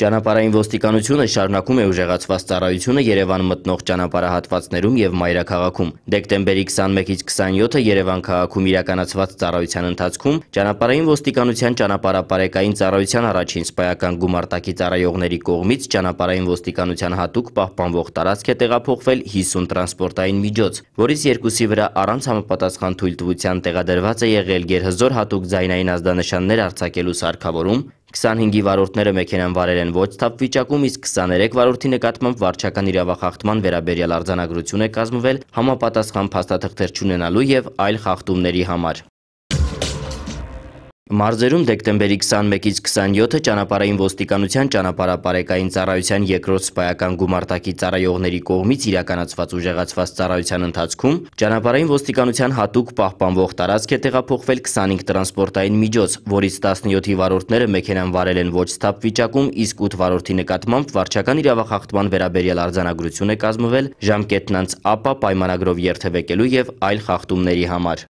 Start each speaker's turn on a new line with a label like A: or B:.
A: Ճանապարհային ոստիկանությունը շարունակում է ուժեղացված ծառայությունը Երևան մտնող ճանապարհահատվածներում եւ մայրաքաղաքում։ Դեկտեմբերի 21-ից 27-ը Երևան քաղաքում իրականացված ծառայության ընթացքում ճանապարհային ոստիկանության ճանապարհապարեկային ծառայության առաջին սպայական գումարտակի ծառայողների կողմից ճանապարհային ոստիկանության հատուկ պահպանվող տարածք է տեղափոխվել 50 տրանսպորտային միջոց, որից երկուսի վրա առանց համապատասխան թույլտվության տեղադրված է եղել գերհզոր հատուկ ձայնային ազդանշաններ արձակելու սարքավորում, 25 վարորդները մեքենան վարել են ոչ թափ վիճակում, իսկ 23 վարորդի նկատմամբ վարչական իրավախախտման վերաբերյալ արձանագրություն է կազմվել համապատասխան փաստաթղթեր չունենալու և այլ խախտումների համար։ Մարզերում դեկտեմբերի 21-ից 27-ը ճանապարհային ոստիկանության ճանապարհապարեկային ծառայության երկրորդ սպայական գումարտակի ծառայողների կողմից իրականացված ուժեղացված ծառայության ընթացքում ճանապարհային ոստիկանության հատուկ պահպանվող տարածք է տեղափոխվել 25 տրանսպորտային միջոց, որից 17 վարորդները մեքենան վարել են ոչ ստապ վիճակում, իսկ 8 վարորդի նկատմամբ վարչական իրավախախտման վերաբերյալ արձանագրություն է կազմվել ժամկետն անց ԱՊԱ պայմանագրով երթևեկելու եւ այլ խախտումների համար։